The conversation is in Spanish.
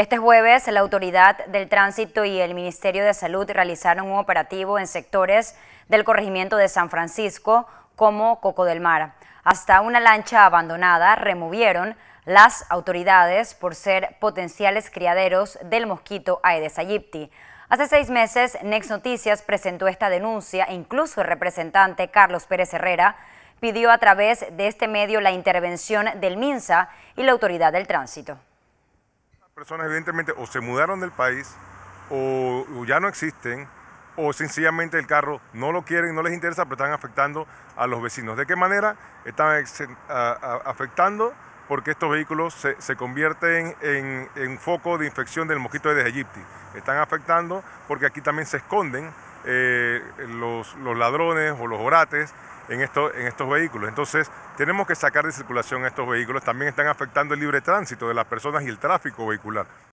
Este jueves, la Autoridad del Tránsito y el Ministerio de Salud realizaron un operativo en sectores del corregimiento de San Francisco como Coco del Mar. Hasta una lancha abandonada removieron las autoridades por ser potenciales criaderos del mosquito Aedes aegypti. Hace seis meses, Next Noticias presentó esta denuncia e incluso el representante Carlos Pérez Herrera pidió a través de este medio la intervención del MINSA y la Autoridad del Tránsito personas evidentemente o se mudaron del país o, ya no existen o sencillamente el carro no lo quieren, no les interesa, pero están afectando a los vecinos. ¿De qué manera están afectando? Porque estos vehículos se, convierten en, en, foco de infección del mosquito de Egipto. Están afectando porque aquí también se esconden eh, los, ladrones o los orates en, en estos vehículos. Entonces, tenemos que sacar de circulación estos vehículos. También están afectando el libre tránsito de las personas y el tráfico vehicular.